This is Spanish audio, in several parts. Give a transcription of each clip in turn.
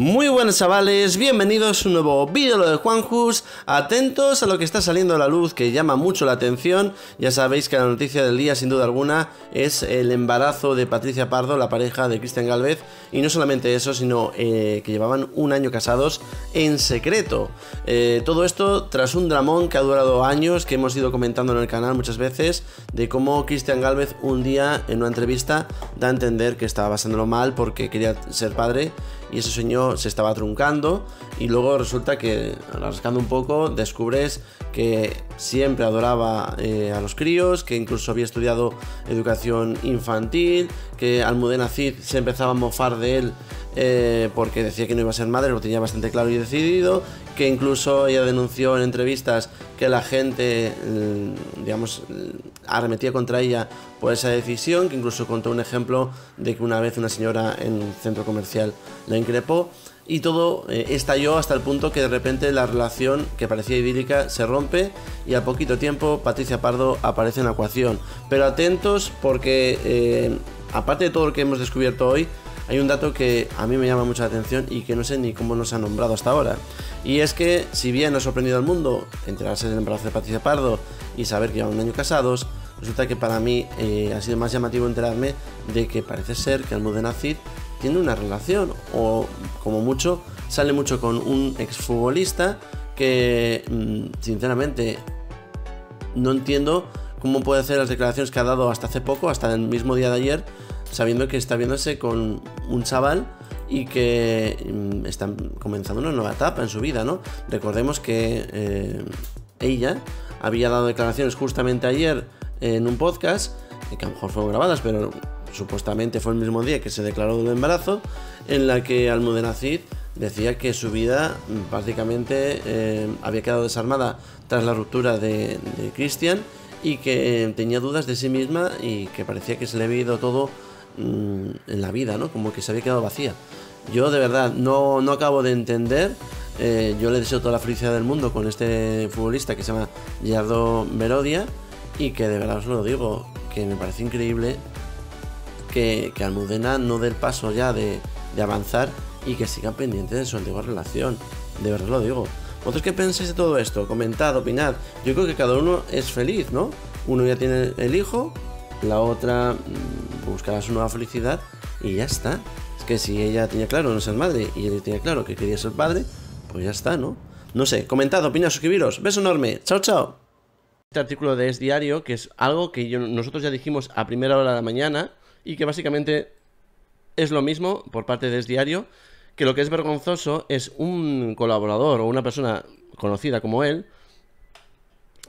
Muy buenas chavales, bienvenidos a un nuevo vídeo de Juan Juanjus, atentos a lo que está saliendo a la luz que llama mucho la atención, ya sabéis que la noticia del día sin duda alguna es el embarazo de Patricia Pardo, la pareja de Cristian Galvez, y no solamente eso, sino eh, que llevaban un año casados en secreto. Eh, todo esto tras un dramón que ha durado años, que hemos ido comentando en el canal muchas veces, de cómo Cristian Galvez un día en una entrevista da a entender que estaba pasándolo mal porque quería ser padre y ese sueño se estaba truncando y luego resulta que, rascando un poco, descubres que siempre adoraba eh, a los críos, que incluso había estudiado educación infantil, que Almudena Cid se empezaba a mofar de él eh, porque decía que no iba a ser madre, lo tenía bastante claro y decidido, que incluso ella denunció en entrevistas que la gente, mm, digamos, mm, arremetía contra ella por esa decisión, que incluso contó un ejemplo de que una vez una señora en un centro comercial la increpó y todo eh, estalló hasta el punto que de repente la relación que parecía idílica se rompe y al poquito tiempo Patricia Pardo aparece en la ecuación. Pero atentos porque eh, aparte de todo lo que hemos descubierto hoy, hay un dato que a mí me llama mucha atención y que no sé ni cómo nos ha nombrado hasta ahora. Y es que, si bien ha sorprendido al mundo enterarse del embarazo de Patricia Pardo y saber que llevan un año casados, resulta que para mí eh, ha sido más llamativo enterarme de que parece ser que Almudena Cid tiene una relación o, como mucho, sale mucho con un exfutbolista que, mm, sinceramente, no entiendo cómo puede hacer las declaraciones que ha dado hasta hace poco, hasta el mismo día de ayer, sabiendo que está viéndose con un chaval y que mm, están comenzando una nueva etapa en su vida, ¿no? Recordemos que eh, ella había dado declaraciones justamente ayer en un podcast, eh, que a lo mejor fueron grabadas, pero supuestamente fue el mismo día que se declaró un embarazo, en la que Almudena Cid decía que su vida prácticamente mm, eh, había quedado desarmada tras la ruptura de, de Christian y que tenía dudas de sí misma y que parecía que se le había ido todo Mm, en la vida, ¿no? Como que se había quedado vacía. Yo de verdad no, no acabo de entender. Eh, yo le deseo toda la felicidad del mundo con este futbolista que se llama Gerardo Merodia y que de verdad os lo digo, que me parece increíble que, que Almudena no dé el paso ya de, avanzar y que siga pendiente de su antigua relación. De verdad lo digo. ¿Vosotros qué pensáis de todo esto? Comentad, opinad. Yo creo que cada uno es feliz, ¿no? Uno ya tiene el hijo, la otra mm, buscaba su nueva felicidad y ya está. Es que si ella tenía claro no ser madre y él tenía claro que quería ser padre, pues ya está, ¿no? No sé, comentad, opinad, suscribiros. Beso enorme. Chao, chao. Este artículo de Es Diario, que es algo que nosotros ya dijimos a primera hora de la mañana y que básicamente es lo mismo por parte de Es Diario, que lo que es vergonzoso es un colaborador o una persona conocida como él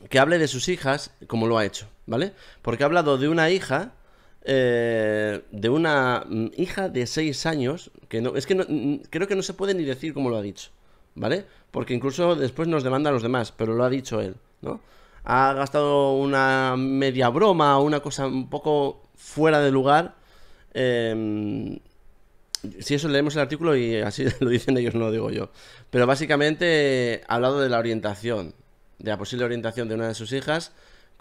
que hable de sus hijas como lo ha hecho, ¿vale? Porque ha hablado de una hija eh, de una mm, hija de 6 años, que no, es que mm, creo que no se puede ni decir como lo ha dicho, ¿vale? Porque incluso después nos demanda a los demás, pero lo ha dicho él, ¿no? Ha gastado una media broma, una cosa un poco fuera de lugar. Em, si eso leemos el artículo y así lo dicen ellos, no lo digo yo. Pero básicamente ha hablado de la orientación, de la posible orientación de una de sus hijas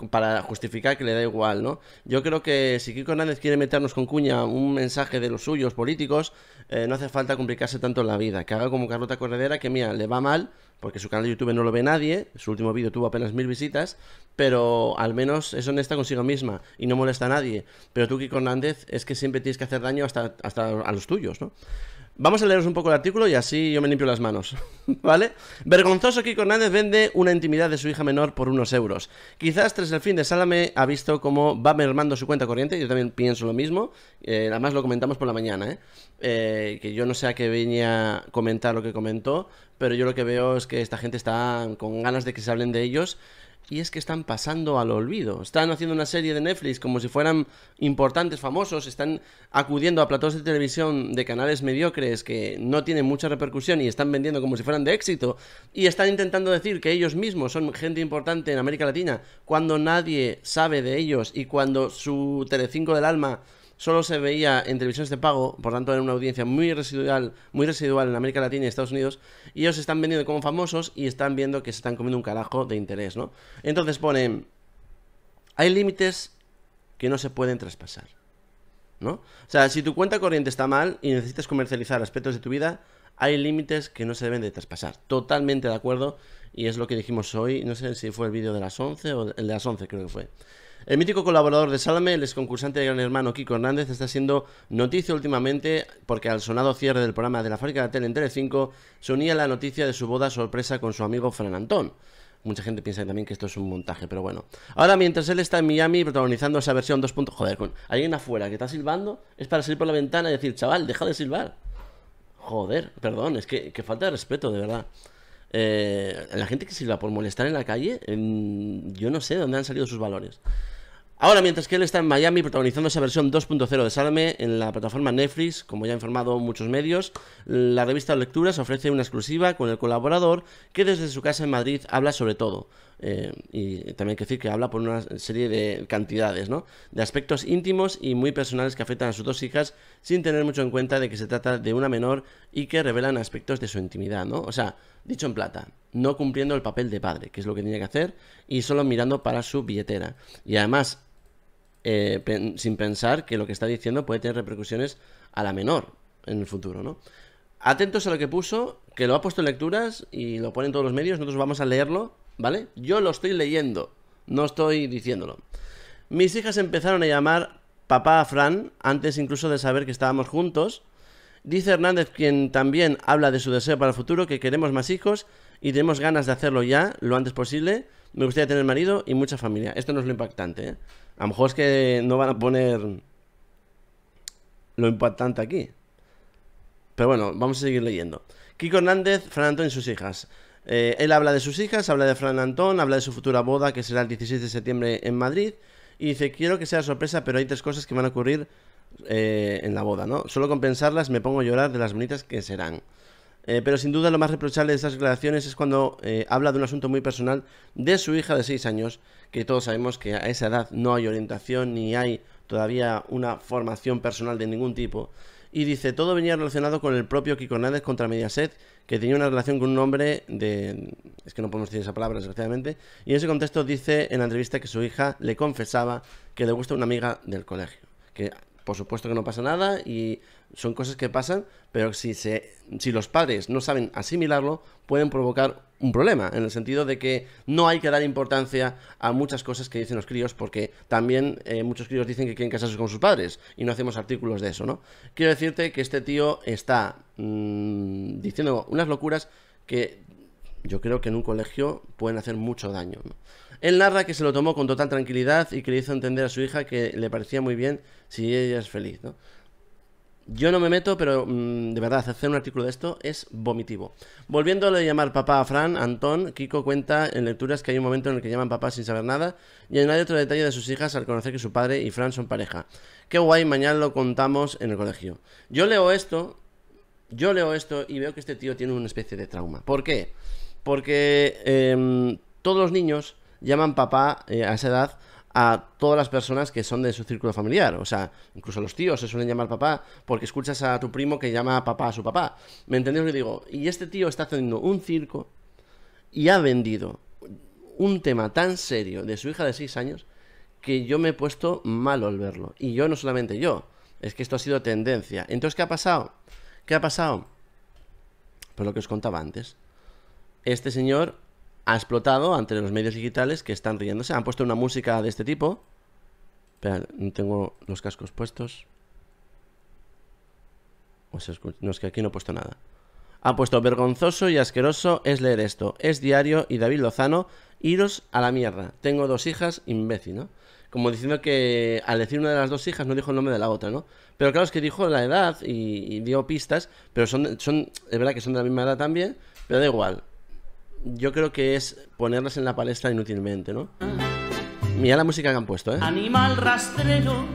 para justificar que le da igual, ¿no? Yo creo que si Kiko Hernández quiere meternos con cuña un mensaje de los suyos políticos, eh, no hace falta complicarse tanto la vida. Que haga como Carlota Corredera, que mía le va mal, porque su canal de YouTube no lo ve nadie, su último vídeo tuvo apenas mil visitas, pero al menos es honesta consigo misma y no molesta a nadie. Pero tú, Kiko Hernández, es que siempre tienes que hacer daño hasta, hasta a los tuyos, ¿no? Vamos a leeros un poco el artículo y así yo me limpio las manos, ¿vale? Vergonzoso Kiko Hernández vende una intimidad de su hija menor por unos euros. Quizás tras el fin de Salame ha visto cómo va mermando su cuenta corriente, yo también pienso lo mismo, eh, además lo comentamos por la mañana, ¿eh? Eh, que yo no sé a qué venía comentar lo que comentó, pero yo lo que veo es que esta gente está con ganas de que se hablen de ellos y es que están pasando al olvido. Están haciendo una serie de Netflix como si fueran importantes, famosos, están acudiendo a platos de televisión de canales mediocres que no tienen mucha repercusión y están vendiendo como si fueran de éxito y están intentando decir que ellos mismos son gente importante en América Latina cuando nadie sabe de ellos y cuando su Telecinco del alma solo se veía en televisiones de pago, por tanto era una audiencia muy residual, muy residual en América Latina y Estados Unidos, y ellos están vendiendo como famosos y están viendo que se están comiendo un carajo de interés, ¿no? Entonces ponen, hay límites que no se pueden traspasar, ¿no? O sea, si tu cuenta corriente está mal y necesitas comercializar aspectos de tu vida, hay límites que no se deben de traspasar. Totalmente de acuerdo. Y es lo que dijimos hoy. No sé si fue el vídeo de las 11 o el de las 11 creo que fue. El mítico colaborador de Salame, el ex concursante de Gran Hermano Kiko Hernández, está siendo noticia últimamente porque al sonado cierre del programa de la fábrica de tele en Telecinco se unía la noticia de su boda sorpresa con su amigo Fran Antón. Mucha gente piensa también que esto es un montaje, pero bueno. Ahora, mientras él está en Miami protagonizando esa versión 2. Joder, con alguien afuera que está silbando, es para salir por la ventana y decir, chaval, deja de silbar. Joder, perdón, es que, que falta de respeto, de verdad. Eh, la gente que sirva por molestar en la calle, em, yo no sé dónde han salido sus valores. Ahora, mientras que él está en Miami protagonizando esa versión 2.0 de Salme en la plataforma Netflix, como ya han informado muchos medios, la revista Lecturas ofrece una exclusiva con el colaborador que desde su casa en Madrid habla sobre todo, eh, y también hay que decir que habla por una serie de cantidades, ¿no? De aspectos íntimos y muy personales que afectan a sus dos hijas sin tener mucho en cuenta de que se trata de una menor y que revelan aspectos de su intimidad, ¿no? O sea, dicho en plata, no cumpliendo el papel de padre, que es lo que tenía que hacer, y solo mirando para su billetera. Y además, eh, sin pensar que lo que está diciendo puede tener repercusiones a la menor en el futuro, ¿no? Atentos a lo que puso, que lo ha puesto en lecturas y lo pone en todos los medios, nosotros vamos a leerlo ¿vale? Yo lo estoy leyendo, no estoy diciéndolo. Mis hijas empezaron a llamar papá a Fran, antes incluso de saber que estábamos juntos. Dice Hernández, quien también habla de su deseo para el futuro, que queremos más hijos y tenemos ganas de hacerlo ya, lo antes posible. Me gustaría tener marido y mucha familia. Esto no es lo impactante, ¿eh? A lo mejor es que no van a poner lo impactante aquí. Pero bueno, vamos a seguir leyendo. Kiko Hernández, Fran Antonio y sus hijas. Eh, él habla de sus hijas, habla de Fran Antón, habla de su futura boda, que será el 16 de septiembre en Madrid. Y dice, quiero que sea sorpresa, pero hay tres cosas que van a ocurrir eh, en la boda, ¿no? Solo con pensarlas me pongo a llorar de las bonitas que serán. Eh, pero sin duda lo más reprochable de estas declaraciones es cuando habla de un asunto muy personal de su hija de 6 años, que todos sabemos que a esa edad no hay orientación ni hay todavía una formación personal de ningún tipo. Y dice, todo venía relacionado con el propio Kiko Hernández contra Mediaset, que tenía una relación con un hombre de... Es que no podemos decir esa palabra, desgraciadamente. Y en ese contexto dice en la entrevista que su hija le confesaba que le gusta una amiga del colegio. Que por supuesto que no pasa nada y son cosas que pasan, pero si, se, si los padres no saben asimilarlo, pueden provocar un problema, en el sentido de que no hay que dar importancia a muchas cosas que dicen los críos, porque también eh, muchos críos dicen que quieren casarse con sus padres y no hacemos artículos de eso, ¿no? Quiero decirte que este tío está mm, diciendo unas locuras que yo creo que en un colegio pueden hacer mucho daño, ¿no? Él narra que se lo tomó con total tranquilidad y que le hizo entender a su hija que le parecía muy bien si ella es feliz, ¿no? Yo no me meto, pero mm, de verdad, hacer un artículo de esto es vomitivo. Volviéndole a llamar papá a Fran, Antón, Kiko cuenta en lecturas que hay un momento en el que llaman papá sin saber nada y añade otro detalle de sus hijas al conocer que su padre y Fran son pareja. Qué guay, mañana lo contamos en el colegio. Yo leo esto, yo leo esto y veo que este tío tiene una especie de trauma. ¿Por qué? Porque em, todos los niños llaman papá eh, a esa edad a todas las personas que son de su círculo familiar. O sea, incluso los tíos se suelen llamar papá porque escuchas a tu primo que llama papá a su papá. ¿Me entendéis lo que digo? Y este tío está haciendo un circo y ha vendido un tema tan serio de su hija de 6 años que yo me he puesto malo al verlo. Y yo no solamente yo, es que esto ha sido tendencia. Entonces, ¿qué ha pasado? ¿Qué ha pasado? Pues lo que os contaba antes. Este señor ha explotado ante los medios digitales que están riéndose. Han puesto una música de este tipo. Espera, no tengo los cascos puestos. No, es que aquí no he puesto nada. Ha puesto vergonzoso y asqueroso es leer esto. Es diario y David Lozano, iros a la mierda. Tengo dos hijas, imbécil, ¿no? Como diciendo que al decir una de las dos hijas no dijo el nombre de la otra, ¿no? Pero claro, es que dijo la edad y, dio pistas, pero son, son, es verdad que son de la misma edad también, pero da igual yo creo que es ponerlas en la palestra inútilmente, ¿no? Ah. Mira la música que han puesto, ¿eh? Animal rastrero,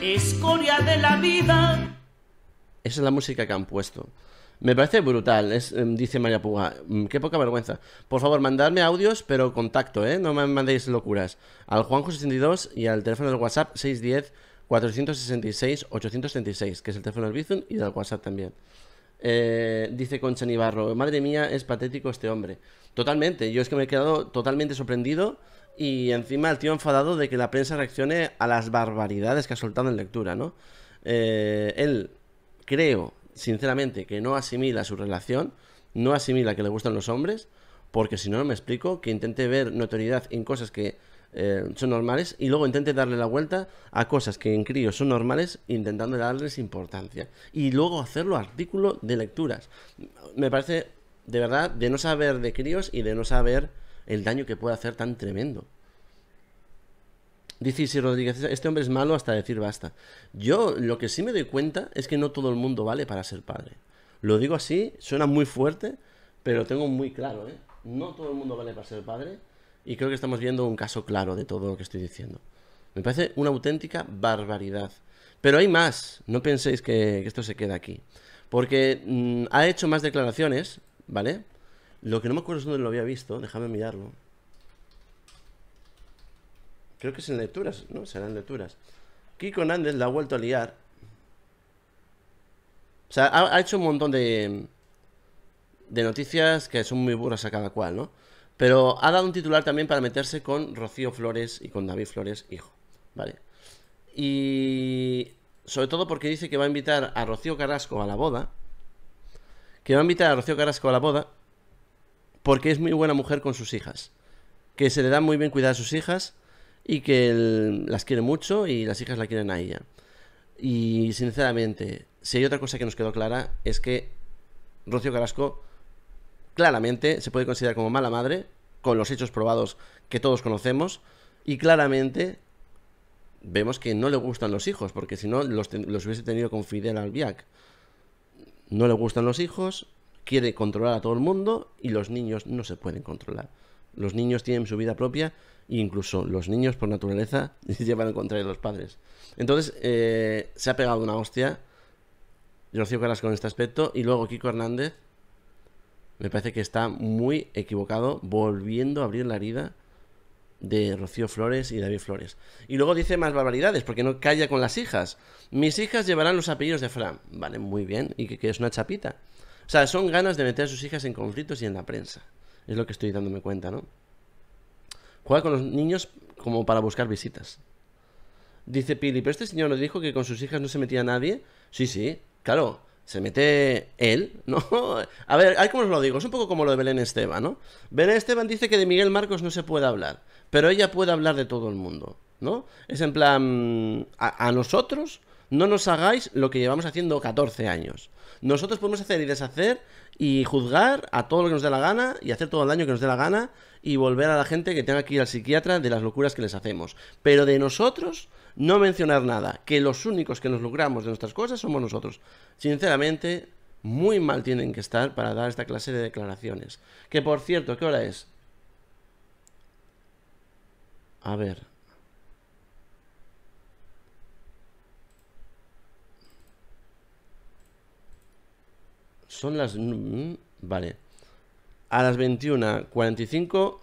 escoria de la vida. Esa es la música que han puesto. Me parece brutal, em, dice María Puga. Mm, qué poca vergüenza. Por favor, mandadme audios, pero contacto, ¿eh? No me mandéis locuras. Al Juanjo62 y al teléfono del WhatsApp 610-466-836, que es el teléfono del Bizum y del WhatsApp también. Eh, dice Concha Nibarro, madre mía, es patético este hombre. Totalmente, yo es que me he quedado totalmente sorprendido y encima el tío enfadado de que la prensa reaccione a las barbaridades que ha soltado en lectura, ¿no? Eh, él, creo, sinceramente, que no asimila su relación, no asimila que le gustan los hombres, porque si no, no me explico, que intente ver notoriedad en cosas que eh, son normales y luego intente darle la vuelta a cosas que en crío son normales intentando darles importancia y luego hacerlo artículo de lecturas me parece de verdad, de no saber de críos y de no saber el daño que puede hacer tan tremendo. Dice si Rodríguez, este hombre es malo hasta decir basta. Yo lo que sí me doy cuenta es que no todo el mundo vale para ser padre. Lo digo así, suena muy fuerte, pero lo tengo muy claro, ¿eh? No todo el mundo vale para ser padre y creo que estamos viendo un caso claro de todo lo que estoy diciendo. Me parece una auténtica barbaridad. Pero hay más, no penséis que, esto se queda aquí. Porque mm, ha hecho más declaraciones ¿Vale? Lo que no me acuerdo es dónde lo había visto, déjame mirarlo. Creo que es en lecturas, ¿no? Serán lecturas. Kiko Andes la ha vuelto a liar. O sea, ha, hecho un montón de, de noticias que son muy burras a cada cual, ¿no? Pero ha dado un titular también para meterse con Rocío Flores y con David Flores, hijo. ¿Vale? Y sobre todo porque dice que va a invitar a Rocío Carrasco a la boda que va a invitar a Rocío Carrasco a la boda porque es muy buena mujer con sus hijas, que se le da muy bien cuidar a sus hijas y que las quiere mucho y las hijas la quieren a ella. Y sinceramente, si hay otra cosa que nos quedó clara es que Rocío Carrasco claramente se puede considerar como mala madre, con los hechos probados que todos conocemos, y claramente vemos que no le gustan los hijos, porque si no los, los, hubiese tenido con Fidel Albiac no le gustan los hijos, quiere controlar a todo el mundo y los niños no se pueden controlar. Los niños tienen su vida propia e incluso los niños por naturaleza llevan al contra de los padres. Entonces eh, se ha pegado una hostia Yo Rocío Caras con este aspecto y luego Kiko Hernández me parece que está muy equivocado volviendo a abrir la herida de Rocío Flores y David Flores. Y luego dice más barbaridades, porque no calla con las hijas. Mis hijas llevarán los apellidos de Fran. Vale, muy bien. ¿Y que, es una chapita? O sea, son ganas de meter a sus hijas en conflictos y en la prensa. Es lo que estoy dándome cuenta, ¿no? Juega con los niños como para buscar visitas. Dice Pili, pero este señor nos dijo que con sus hijas no se metía nadie. Sí, sí, claro se mete él, ¿no? A ver, ¿cómo os lo digo, es un poco como lo de Belén Esteban, ¿no? Belén Esteban dice que de Miguel Marcos no se puede hablar, pero ella puede hablar de todo el mundo, ¿no? Es en plan, mm, a, a nosotros no nos hagáis lo que llevamos haciendo 14 años. Nosotros podemos hacer y deshacer y juzgar a todo lo que nos dé la gana y hacer todo el daño que nos dé la gana y volver a la gente que tenga que ir al psiquiatra de las locuras que les hacemos. Pero de nosotros no mencionar nada, que los únicos que nos lucramos de nuestras cosas somos nosotros. Sinceramente, muy mal tienen que estar para dar esta clase de declaraciones. Que por cierto, ¿qué hora es? A ver, Son las... Mm, vale. A las 21.45...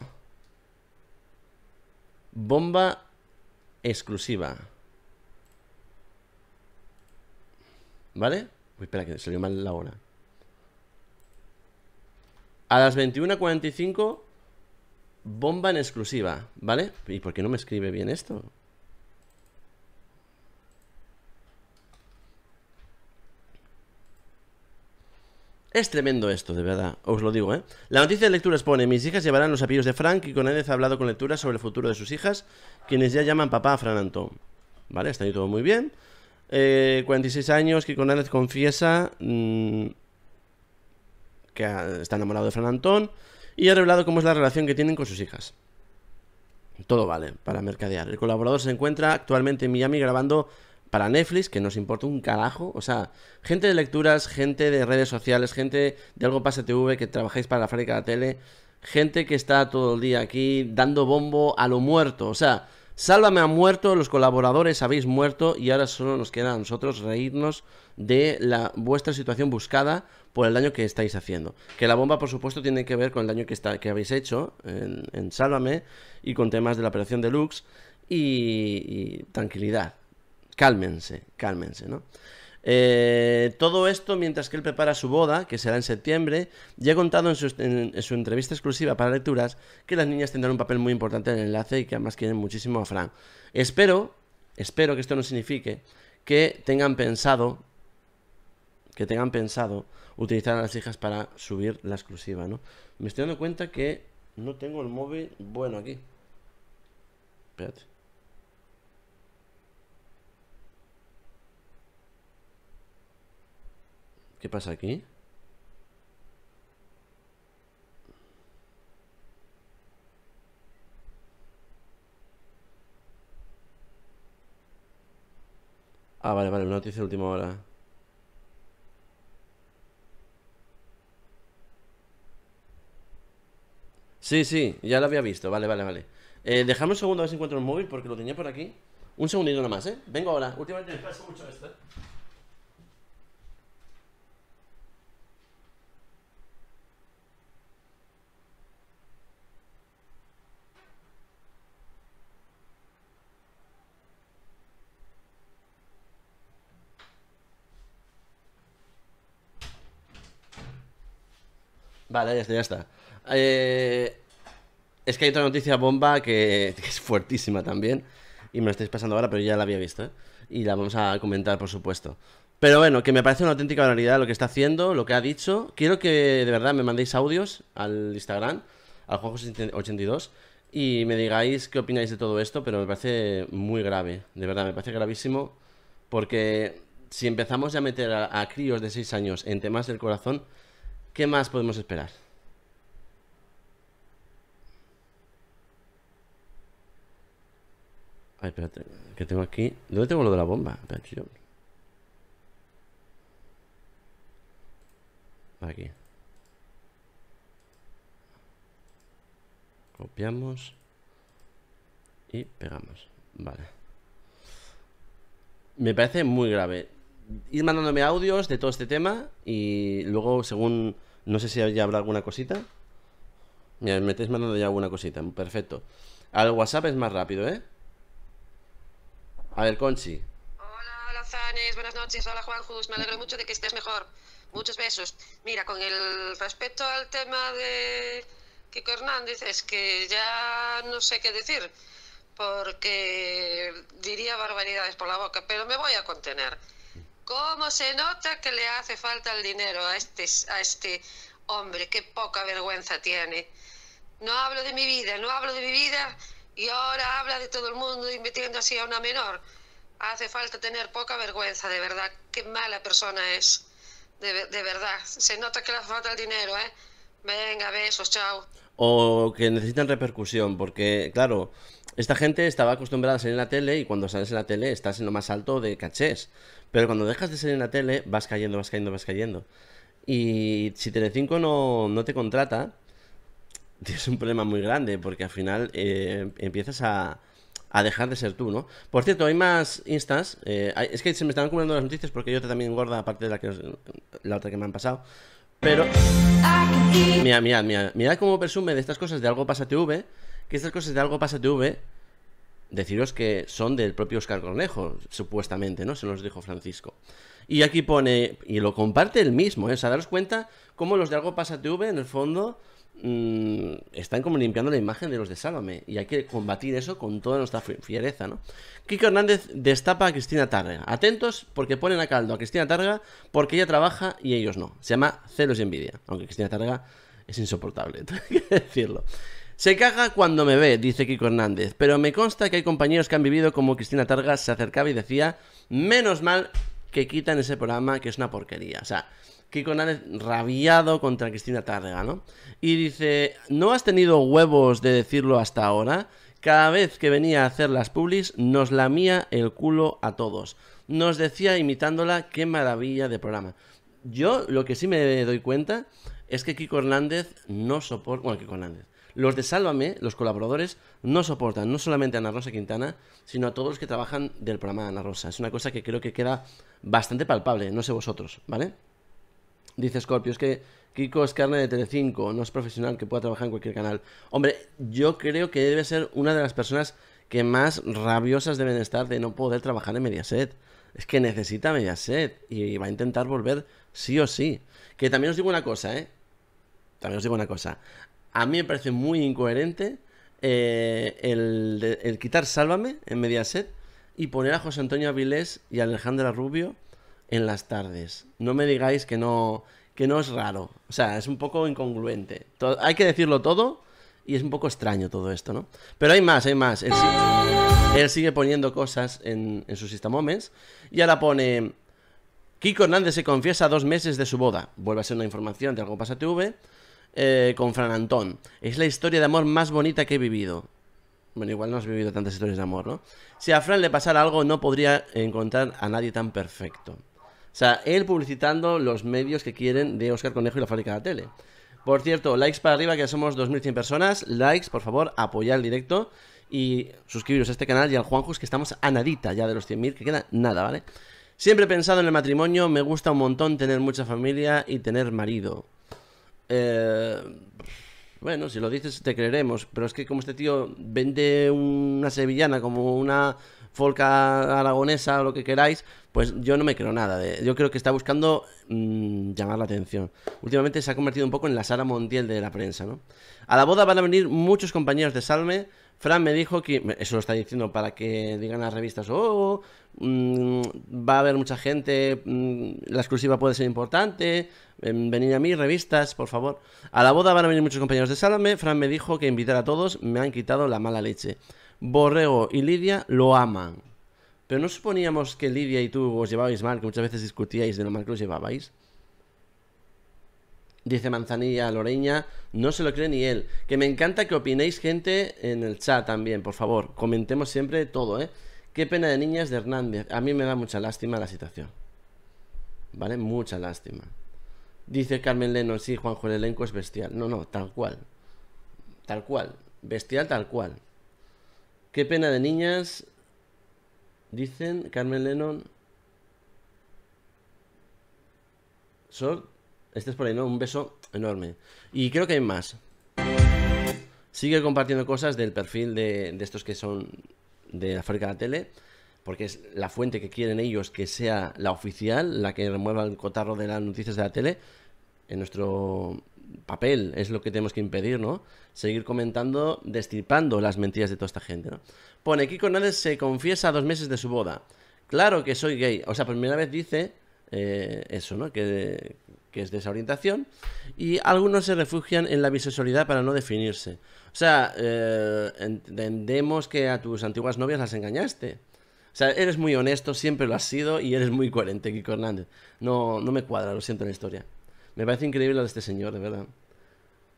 Bomba exclusiva. ¿Vale? espera, que salió mal la hora. A las 21.45, bomba en exclusiva, ¿vale? ¿Y por qué no me escribe bien esto? Es tremendo esto, de verdad, os lo digo, ¿eh? La noticia de lecturas pone, mis hijas llevarán los apellidos de Frank y con ha hablado con lecturas sobre el futuro de sus hijas, quienes ya llaman papá a Fran Antón. Vale, está ahí todo muy bien. 46 eh, años, que Conánez confiesa mm, que está enamorado de Fran Antón y ha revelado cómo es la relación que tienen con sus hijas. Todo vale para mercadear. El colaborador se encuentra actualmente en Miami grabando para Netflix, que nos importa un carajo. O sea, gente de lecturas, gente de redes sociales, gente de algo pase TV que trabajáis para la fábrica de la tele, gente que está todo el día aquí dando bombo a lo muerto. O sea, Sálvame a muerto, los colaboradores habéis muerto y ahora solo nos queda a nosotros reírnos de la, vuestra situación buscada por el daño que estáis haciendo. Que la bomba, por supuesto, tiene que ver con el daño que, está, que habéis hecho en, Sálvame y con temas de la operación deluxe y tranquilidad. Cálmense, cálmense, ¿no? Eh, todo esto mientras que él prepara su boda, que será en septiembre, ya he contado en su, entrevista exclusiva para lecturas que las niñas tendrán un papel muy importante en el enlace y que además quieren muchísimo a Fran. Espero, espero que esto no signifique que tengan pensado, que tengan pensado utilizar a las hijas para subir la exclusiva, ¿no? Me estoy dando cuenta que no tengo el móvil bueno aquí. Espérate. ¿Qué pasa aquí? Ah, vale, vale, una noticia de última hora. Sí, sí, ya lo había visto. Vale, vale, vale. Eh, un segundo a ver si encuentro el móvil porque lo tenía por aquí. Un segundito más, ¿eh? Vengo ahora. Últimamente me pasa mucho esto. Vale, ya está, ya está. Eh, es que hay otra noticia bomba que, es fuertísima también. Y me lo estáis pasando ahora, pero ya la había visto. ¿eh? Y la vamos a comentar, por supuesto. Pero bueno, que me parece una auténtica barbaridad lo que está haciendo, lo que ha dicho. Quiero que de verdad me mandéis audios al Instagram, al juego 82 y me digáis qué opináis de todo esto, pero me parece muy grave. De verdad, me parece gravísimo. Porque si empezamos ya a meter a, a críos de 6 años en temas del corazón, ¿Qué más podemos esperar? Ay, espérate, que tengo aquí. ¿Dónde tengo lo de la bomba? Aquí. Copiamos. Y pegamos. Vale. Me parece muy grave. Ir mandándome audios de todo este tema y luego, según. No sé si ya habrá alguna cosita. Mira, me estáis mandando ya alguna cosita. Perfecto. Al WhatsApp es más rápido, ¿eh? A ver, Conchi. Hola, Lazanes. Buenas noches. Hola, Juanjus. Me alegro mucho de que estés mejor. Muchos besos. Mira, con el respecto al tema de Kiko Hernández, es que ya no sé qué decir, porque diría barbaridades por la boca, pero me voy a contener. ¿Cómo se nota que le hace falta el dinero a este, a este hombre? Qué poca vergüenza tiene. No hablo de mi vida, no hablo de mi vida y ahora habla de todo el mundo invirtiendo así a una menor. Hace falta tener poca vergüenza, de verdad. Qué mala persona es. De, de verdad. Se nota que le hace falta el dinero, ¿eh? Venga, besos, chao. O que necesitan repercusión, porque, claro, esta gente estaba acostumbrada a salir en la tele y cuando sales en la tele estás en lo más alto de cachés. Pero cuando dejas de ser en la tele, vas cayendo, vas cayendo, vas cayendo. Y si Telecinco no, no te contrata, tienes un problema muy grande, porque al final eh, empiezas a, dejar de ser tú, ¿no? Por cierto, hay más instas. Eh, es que se me están acumulando las noticias porque yo también gorda, aparte de la, que, la otra que me han pasado. Pero. Mira, mira, mira. mira cómo presume de estas cosas de Algo Pasa TV. Que estas cosas de Algo Pasa TV deciros que son del propio Oscar Cornejo, supuestamente, ¿no? Se nos dijo Francisco. Y aquí pone, y lo comparte el mismo, ¿eh? O sea, daros cuenta cómo los de Algo Pasa TV, en el fondo, mm, están como limpiando la imagen de los de Sálvame. Y hay que combatir eso con toda nuestra fiereza, ¿no? Kiko Hernández destapa a Cristina Targa. Atentos porque ponen a caldo a Cristina Targa porque ella trabaja y ellos no. Se llama Celos y Envidia. Aunque Cristina Targa es insoportable, tengo que decirlo. Se caga cuando me ve, dice Kiko Hernández, pero me consta que hay compañeros que han vivido como Cristina Targa se acercaba y decía, menos mal que quitan ese programa que es una porquería. O sea, Kiko Hernández rabiado contra Cristina Targa, ¿no? Y dice, ¿no has tenido huevos de decirlo hasta ahora? Cada vez que venía a hacer las publis nos lamía el culo a todos. Nos decía imitándola, qué maravilla de programa. Yo lo que sí me doy cuenta es que Kiko Hernández no soporta... Bueno, Kiko Hernández. Los de Sálvame, los colaboradores, no soportan no solamente a Ana Rosa Quintana, sino a todos los que trabajan del programa de Ana Rosa. Es una cosa que creo que queda bastante palpable, no sé vosotros, ¿vale? Dice Scorpio, es que Kiko es carne de Telecinco, no es profesional que pueda trabajar en cualquier canal. Hombre, yo creo que debe ser una de las personas que más rabiosas deben estar de no poder trabajar en Mediaset. Es que necesita Mediaset y va a intentar volver sí o sí. Que también os digo una cosa, ¿eh? También os digo una cosa. A mí me parece muy incoherente eh, el, quitar Sálvame en Mediaset y poner a José Antonio Avilés y a Alejandra Rubio en las tardes. No me digáis que no, que no es raro. O sea, es un poco incongruente. hay que decirlo todo y es un poco extraño todo esto, ¿no? Pero hay más, hay más. Él, sigue, poniendo cosas en, sus instamomes y ahora pone... Kiko Hernández se confiesa dos meses de su boda. Vuelve a ser una información de Algo Pasa TV. Eh, con Fran Antón. Es la historia de amor más bonita que he vivido. Bueno, igual no has vivido tantas historias de amor, ¿no? Si a Fran le pasara algo, no podría encontrar a nadie tan perfecto. O sea, él publicitando los medios que quieren de Oscar Conejo y la fábrica de la tele. Por cierto, likes para arriba, que somos 2.100 personas. Likes, por favor, apoyar el directo. Y suscribiros a este canal y al Juanjus, que estamos a nadita ya de los 100.000, que queda nada, ¿vale? Siempre he pensado en el matrimonio, me gusta un montón tener mucha familia y tener marido. Eh, bueno, si lo dices te creeremos, pero es que como este tío vende una sevillana como una folca aragonesa o lo que queráis, pues yo no me creo nada. yo creo que está buscando mm, llamar la atención. Últimamente se ha convertido un poco en la sala mundial de la prensa, ¿no? A la boda van a venir muchos compañeros de Salme Fran me dijo que, eso lo está diciendo para que digan las revistas, oh, mm, va a haber mucha gente, mm, la exclusiva puede ser importante, em, venid a mí, revistas, por favor. A la boda van a venir muchos compañeros de Salome. Fran me dijo que invitar a todos, me han quitado la mala leche. Borrego y Lidia lo aman. Pero no suponíamos que Lidia y tú os llevabais mal, que muchas veces discutíais de lo mal que os llevabais. Dice Manzanilla Loreña, no se lo cree ni él. Que me encanta que opinéis gente en el chat también, por favor. Comentemos siempre todo, ¿eh? Qué pena de niñas de Hernández. A mí me da mucha lástima la situación. ¿Vale? Mucha lástima. Dice Carmen Lennon, sí, Juanjo, el elenco es bestial. No, no, tal cual. Tal cual. Bestial tal cual. Qué pena de niñas. Dicen Carmen Lennon. Este es por ahí, ¿no? Un beso enorme. Y creo que hay más. Sigue compartiendo cosas del perfil de, estos que son de África de la Tele, porque es la fuente que quieren ellos que sea la oficial, la que remueva el cotarro de las noticias de la tele. En nuestro papel es lo que tenemos que impedir, ¿no? Seguir comentando, destripando las mentiras de toda esta gente, ¿no? Pone, Kiko Hernández se confiesa a dos meses de su boda. Claro que soy gay. O sea, por primera vez dice eh, eso, ¿no? Que, que es desorientación, y algunos se refugian en la bisexualidad para no definirse. O sea, eh, entendemos que a tus antiguas novias las engañaste. O sea, eres muy honesto, siempre lo has sido y eres muy coherente, Kiko Hernández. No, no me cuadra, lo siento en la historia. Me parece increíble lo de este señor, de verdad.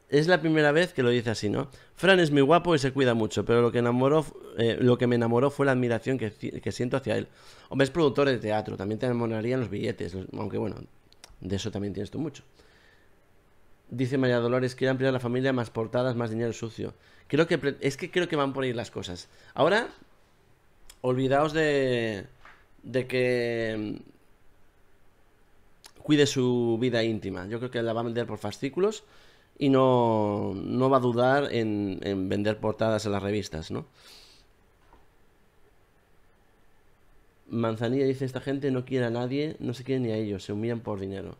Es la primera vez que lo dice así, ¿no? Fran es muy guapo y se cuida mucho, pero lo que, enamoró, eh, lo que me enamoró fue la admiración que, siento hacia él. Hombre, es productor de teatro, también te enamorarían los billetes, aunque bueno, de eso también tienes tú mucho. Dice María Dolores, quiero ampliar la familia, más portadas, más dinero sucio. Creo que es que creo que van por ahí las cosas. Ahora, olvidaos de, de que mm, cuide su vida íntima. Yo creo que la va a vender por fascículos y no, no va a dudar en, en vender portadas en las revistas, ¿no? Manzanilla dice, esta gente no quiere a nadie, no se quiere ni a ellos, se humillan por dinero.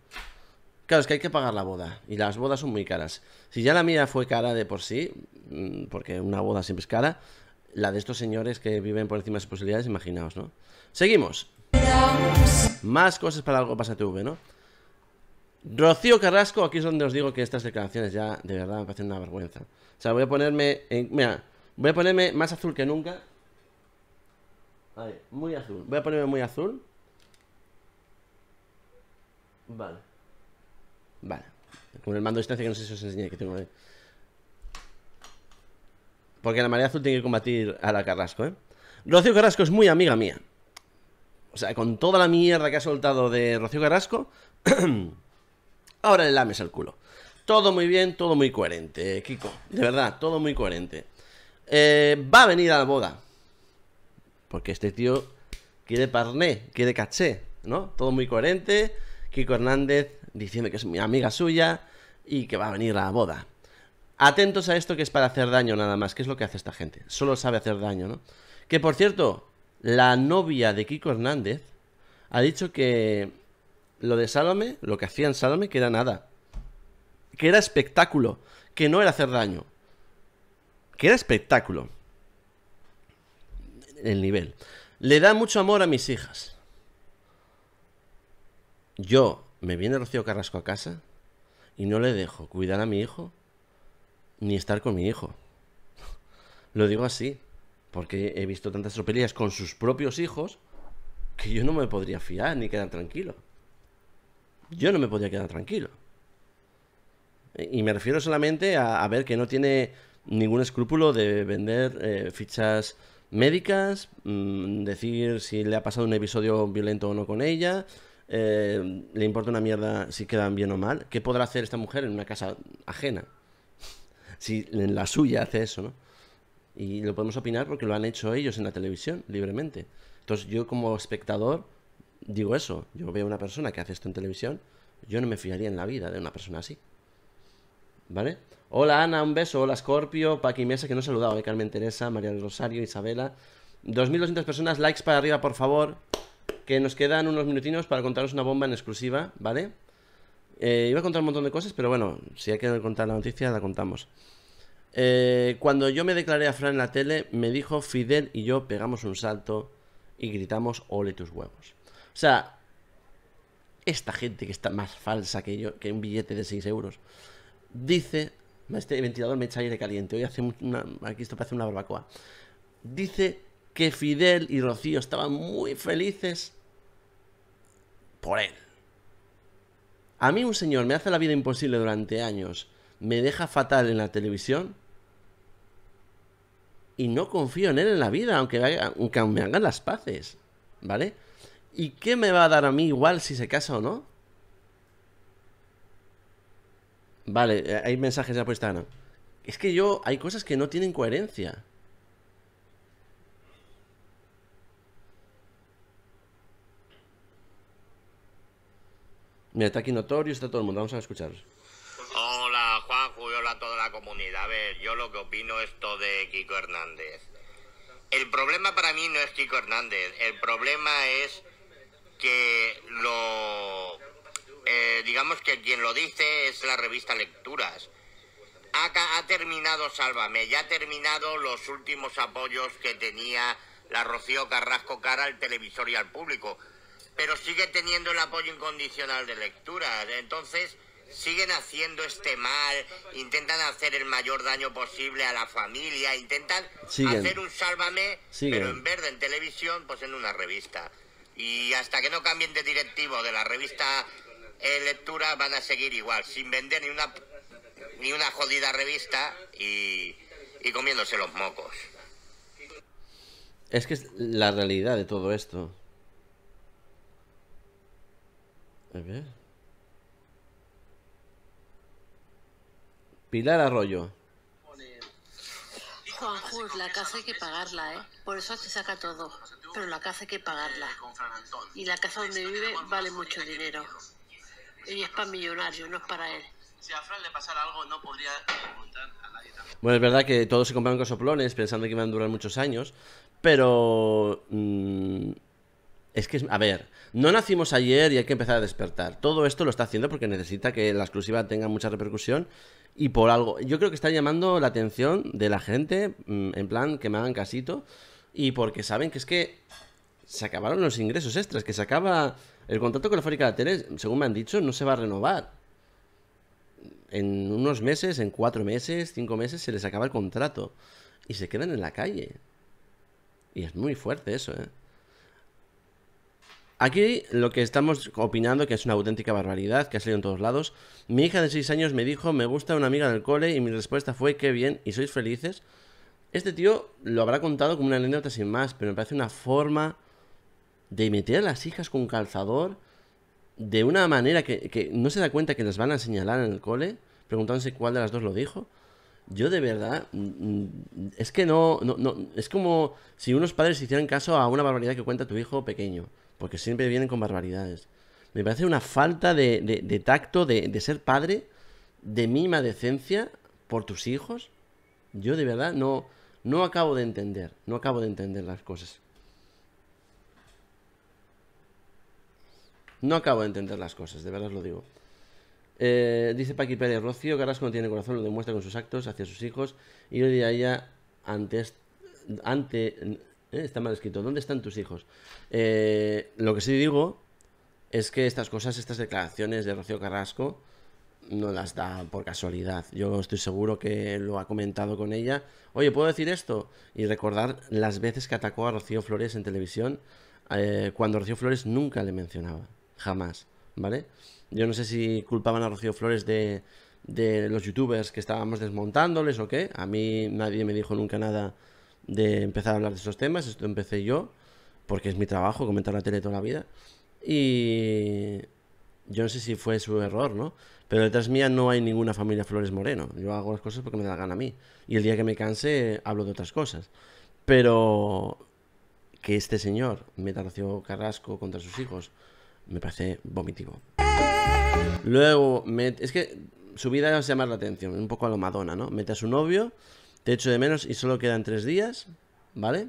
Claro, es que hay que pagar la boda. Y las bodas son muy caras. Si ya la mía fue cara de por sí, mm, porque una boda siempre es cara, la de estos señores que viven por encima de sus posibilidades, imaginaos, ¿no? Seguimos. Más cosas para algo pasa TV, ¿no? Rocío Carrasco, aquí es donde os digo que estas declaraciones ya de verdad me parecen una vergüenza. O sea, voy a ponerme. En, mira, voy a ponerme más azul que nunca muy azul. Voy a ponerme muy azul. Vale. Vale. Con el mando de distancia que no sé si os enseñé que tengo ahí. Porque la María azul tiene que combatir a la Carrasco, ¿eh? Rocío Carrasco es muy amiga mía. O sea, con toda la mierda que ha soltado de Rocío Carrasco, ahora le lames el culo. Todo muy bien, todo muy coherente, Kiko. De verdad, todo muy coherente. Eh, va a venir a la boda. Porque este tío quiere parné, quiere caché, ¿no? Todo muy coherente. Kiko Hernández diciendo que es mi amiga suya y que va a venir a la boda. Atentos a esto que es para hacer daño nada más, que es lo que hace esta gente. Solo sabe hacer daño, ¿no? Que por cierto, la novia de Kiko Hernández ha dicho que lo de Salome, lo que hacían en Salome, que era nada. Que era espectáculo, que no era hacer daño. Que era espectáculo el nivel. Le da mucho amor a mis hijas. Yo me viene Rocío Carrasco a casa y no le dejo cuidar a mi hijo ni estar con mi hijo. Lo digo así, porque he visto tantas tropelías con sus propios hijos que yo no me podría fiar ni quedar tranquilo. Yo no me podría quedar tranquilo. Y me refiero solamente a, ver que no tiene ningún escrúpulo de vender eh, fichas médicas, mm, decir si le ha pasado un episodio violento o no con ella, eh, le importa una mierda si quedan bien o mal. ¿Qué podrá hacer esta mujer en una casa ajena? si en la suya hace eso, ¿no? Y lo podemos opinar porque lo han hecho ellos en la televisión, libremente. Entonces yo como espectador digo eso, yo veo a una persona que hace esto en televisión, yo no me fiaría en la vida de una persona así. ¿Vale? Hola Ana, un beso. Hola Scorpio, Paqui Mesa, que no he saludado, eh, Carmen Teresa, María del Rosario, Isabela. 2.200 personas, likes para arriba, por favor. Que nos quedan unos minutinos para contaros una bomba en exclusiva, ¿vale? Eh, iba a contar un montón de cosas, pero bueno, si hay que contar la noticia, la contamos. Eh, cuando yo me declaré a Fran en la tele, me dijo Fidel y yo pegamos un salto y gritamos ole tus huevos. O sea, esta gente que está más falsa que yo, que un billete de 6 euros. Dice, este ventilador me echa aire caliente, hoy hace una, aquí esto parece una barbacoa. Dice que Fidel y Rocío estaban muy felices por él. A mí un señor me hace la vida imposible durante años, me deja fatal en la televisión y no confío en él en la vida, aunque, aunque me hagan las paces, ¿vale? ¿Y qué me va a dar a mí igual si se casa o no? Vale, eh, hay mensajes ya pues Es que yo, hay cosas que no tienen coherencia. Mira, está aquí Notorio, está todo el mundo, vamos a escucharlos. Hola Juan hola a toda la comunidad. A ver, yo lo que opino es esto de Kiko Hernández. El problema para mí no es Kiko Hernández, el problema es que lo eh, digamos que quien lo dice es la revista Lecturas. Ha, ha terminado Sálvame, ya ha terminado los últimos apoyos que tenía la Rocío Carrasco cara al televisor y al público, pero sigue teniendo el apoyo incondicional de Lecturas. Entonces, siguen haciendo este mal, intentan hacer el mayor daño posible a la familia, intentan hacer un sálvame, pero en verde en televisión, pues en una revista. Y hasta que no cambien de directivo de la revista en eh, lectura van a seguir igual, sin vender ni una, ni una jodida revista y, comiéndose los mocos. Es que es la realidad de todo esto. Pilar Arroyo. Juan la casa hay que pagarla, ¿eh? Por eso se saca todo. Pero la casa hay que pagarla. Y la casa donde vive vale mucho dinero. Y es para millonario, no es para él. Si a Fran le pasara algo, no podría montar eh, a nadie Bueno, es verdad que todos se compran con pensando que iban a durar muchos años, pero. Mm, es que, a ver, no nacimos ayer y hay que empezar a despertar. Todo esto lo está haciendo porque necesita que la exclusiva tenga mucha repercusión y por algo. Yo creo que está llamando la atención de la gente, mm, en plan, que me hagan casito, y porque saben que es que se acabaron los ingresos extras, que se acaba el contrato con la fábrica de teles, según me han dicho, no se va a renovar. En unos meses, en cuatro meses, cinco meses, se les acaba el contrato. Y se quedan en la calle. Y es muy fuerte eso, ¿eh? Aquí lo que estamos opinando, que es una auténtica barbaridad, que ha salido en todos lados. Mi hija de seis años me dijo, me gusta una amiga del cole, y mi respuesta fue, qué bien, y sois felices. Este tío lo habrá contado como una anécdota sin más, pero me parece una forma de meter a las hijas con calzador de una manera que, no se da cuenta que les van a señalar en el cole, preguntándose cuál de las dos lo dijo. Yo de verdad, mm, mm, es que no, no, no, es como si unos padres hicieran caso a una barbaridad que cuenta tu hijo pequeño, porque siempre vienen con barbaridades. Me parece una falta de, tacto, de, de, ser padre, de mínima decencia por tus hijos. Yo de verdad no, no acabo de entender, no acabo de entender las cosas. No acabo de entender las cosas, de verdad lo digo. Eh, dice Paqui Pérez, Rocío Carrasco no tiene corazón, lo demuestra con sus actos hacia sus hijos. Y hoy día ella, antes... Eh, está mal escrito, ¿dónde están tus hijos? Eh, lo que sí digo es que estas cosas, estas declaraciones de Rocío Carrasco, no las da por casualidad. Yo estoy seguro que lo ha comentado con ella. Oye, ¿puedo decir esto? Y recordar las veces que atacó a Rocío Flores en televisión cuando Rocío Flores nunca le mencionaba jamás, ¿vale? Yo no sé si culpaban a Rocío Flores de, los youtubers que estábamos desmontándoles o qué. A mí nadie me dijo nunca nada de empezar a hablar de esos temas. Esto empecé yo, porque es mi trabajo comentar la tele toda la vida. Y yo no sé si fue su error, ¿no? Pero detrás mía no hay ninguna familia Flores Moreno. Yo hago las cosas porque me da la gana a mí. Y el día que me canse hablo de otras cosas. Pero que este señor meta Rocío Carrasco contra sus hijos me parece vomitivo. Luego, es que su vida es llamar la atención, un poco a lo Madonna, ¿no? Mete a su novio, te echo de menos y solo quedan tres días, ¿vale?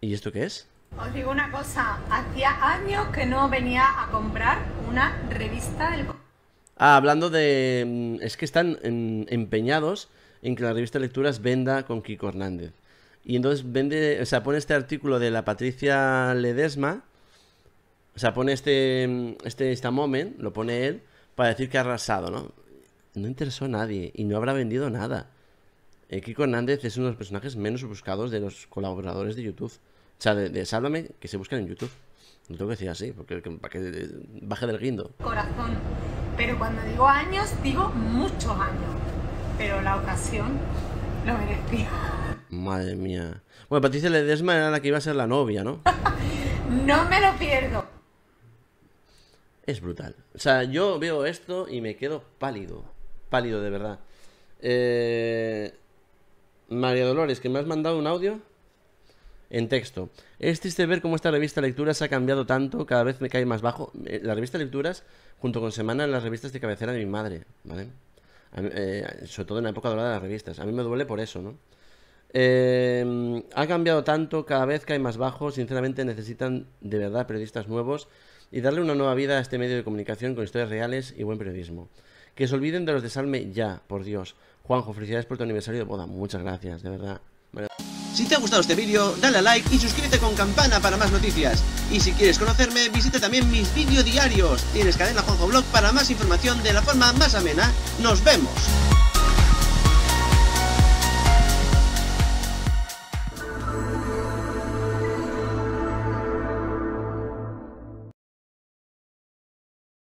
¿Y esto qué es? Os digo una cosa, hacía años que no venía a comprar una revista del... Ah, hablando de... Mm, es que están empeñados en que la revista de Lecturas venda con Kiko Hernández. Y entonces vende, pone este artículo de la Patricia Ledesma, o sea, pone este, este, moment, lo pone él, para decir que ha arrasado, ¿no? No interesó a nadie y no habrá vendido nada. Eh, Kiko Hernández es uno de los personajes menos buscados de los colaboradores de YouTube. O sea, de, que se buscan en YouTube. no tengo que decir así, porque para que eh, baje del guindo. Corazón. Pero cuando digo años, digo muchos años. Pero la ocasión lo merecía. Madre mía. Bueno, Patricia Ledesma era la que iba a ser la novia, ¿no? no me lo pierdo. Es brutal. O sea, yo veo esto y me quedo pálido. Pálido, de verdad. Eh... María Dolores, que me has mandado un audio en texto. Es triste ver cómo esta revista Lecturas ha cambiado tanto, cada vez me cae más bajo. Eh, la revista Lecturas, junto con Semana, en las revistas de cabecera de mi madre, ¿vale? Eh, sobre todo en la época dorada de las revistas. A mí me duele por eso, ¿no? Em, ha cambiado tanto, cada vez que hay más bajos, sinceramente necesitan de verdad periodistas nuevos y darle una nueva vida a este medio de comunicación con historias reales y buen periodismo. Que se olviden de los de Salme ya, por Dios. Juanjo, felicidades por tu aniversario de boda. Muchas gracias, de verdad. Si te ha gustado este vídeo, dale a like y suscríbete con campana para más noticias. Y si quieres conocerme, visita también mis vídeos diarios. Tienes cadena Juanjo Blog para más información de la forma más amena. ¡Nos vemos!